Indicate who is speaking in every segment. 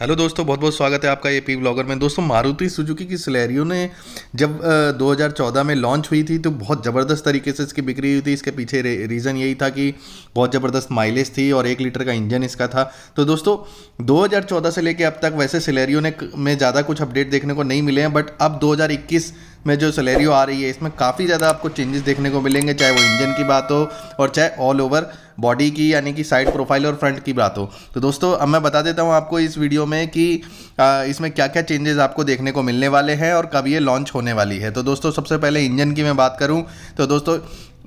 Speaker 1: hello दोस्तों बहुत बहुत स्वागत है आपका ए पी ब्लॉगर में दोस्तों मारुति सुजुकी की सिलेरियो ने जब आ, 2014 में लॉन्च हुई थी तो बहुत ज़बरदस्त तरीके से इसकी बिक्री हुई थी इसके पीछे रीज़न यही था कि बहुत ज़बरदस्त माइलेज थी और एक लीटर का इंजन इसका था तो दोस्तों 2014 से लेकर अब तक वैसे सिलेरियो ने में ज़्यादा कुछ अपडेट देखने को नहीं मिले हैं बट अब दो में जो सिलेरियो आ रही है इसमें काफ़ी ज़्यादा आपको चेंजेस देखने को मिलेंगे चाहे वो इंजन की बात हो और चाहे ऑल ओवर बॉडी की यानी कि साइड प्रोफाइल और फ्रंट की बात हो तो दोस्तों अब मैं बता देता हूँ आपको इस वीडियो में कि इसमें क्या क्या चेंजेस आपको देखने को मिलने वाले हैं और कब ये लॉन्च होने वाली है तो दोस्तों सबसे पहले इंजन की मैं बात करूँ तो दोस्तों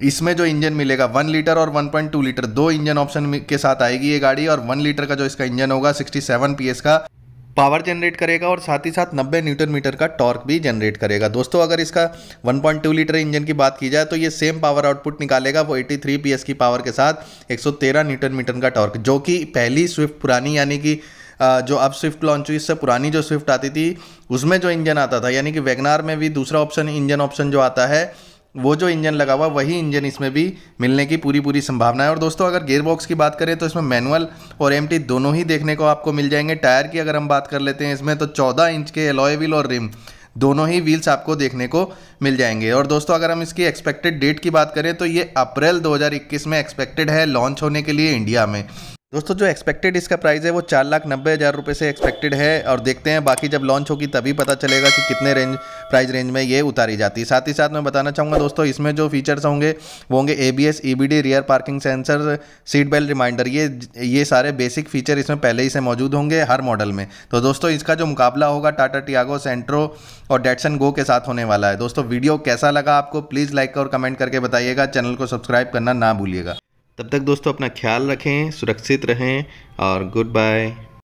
Speaker 1: इसमें जो इंजन मिलेगा वन लीटर और वन पॉइंट टू लीटर दो इंजन ऑप्शन के साथ आएगी ये गाड़ी और वन लीटर का जो इसका इंजन होगा सिक्सटी पी एस का पावर जनरेट करेगा और साथ ही साथ 90 न्यूटन मीटर का टॉर्क भी जनरेट करेगा दोस्तों अगर इसका 1.2 लीटर इंजन की बात की जाए तो ये सेम पावर आउटपुट निकालेगा वो 83 पीएस की पावर के साथ 113 न्यूटन मीटर का टॉर्क जो कि पहली स्विफ्ट पुरानी यानी कि जो अब स्विफ्ट लॉन्च हुई इससे पुरानी जो स्विफ्ट आती थी उसमें जो इंजन आता था यानी कि वैगनार में भी दूसरा ऑप्शन इंजन ऑप्शन जो आता है वो जो इंजन लगा हुआ वही इंजन इसमें भी मिलने की पूरी पूरी संभावना है और दोस्तों अगर गेयर बॉक्स की बात करें तो इसमें मैनुअल और एम दोनों ही देखने को आपको मिल जाएंगे टायर की अगर हम बात कर लेते हैं इसमें तो चौदह इंच के एलॉय व्हील और रिम दोनों ही व्हील्स आपको देखने को मिल जाएंगे और दोस्तों अगर हम इसकी एक्सपेक्टेड डेट की बात करें तो ये अप्रैल 2021 में एक्सपेक्टेड है लॉन्च होने के लिए इंडिया में दोस्तों जो एक्सपेक्टेड इसका प्राइस है वो चार लाख नब्बे हज़ार रुपये से एक्सपेक्टेड है और देखते हैं बाकी जब लॉन्च होगी तभी पता चलेगा कि कितने रेंज प्राइस रेंज में ये उतारी जाती है साथ ही साथ मैं बताना चाहूँगा दोस्तों इसमें जो फीचर्स होंगे वो होंगे A B S E B D rear parking sensor seat belt reminder ये ये सारे बेसिक फीचर इसमें पहले ही से मौजूद होंगे हर मॉडल में तो दोस्तों इसका जो मुकाबला होगा टाटा टियागो सेंट्रो और डेटसन गो के साथ होने वाला है दोस्तों वीडियो कैसा लगा आपको प्लीज़ लाइक और कमेंट करके बताइएगा चैनल को सब्सक्राइब करना ना भूलिएगा तब तक दोस्तों अपना ख्याल रखें सुरक्षित रहें और गुड बाय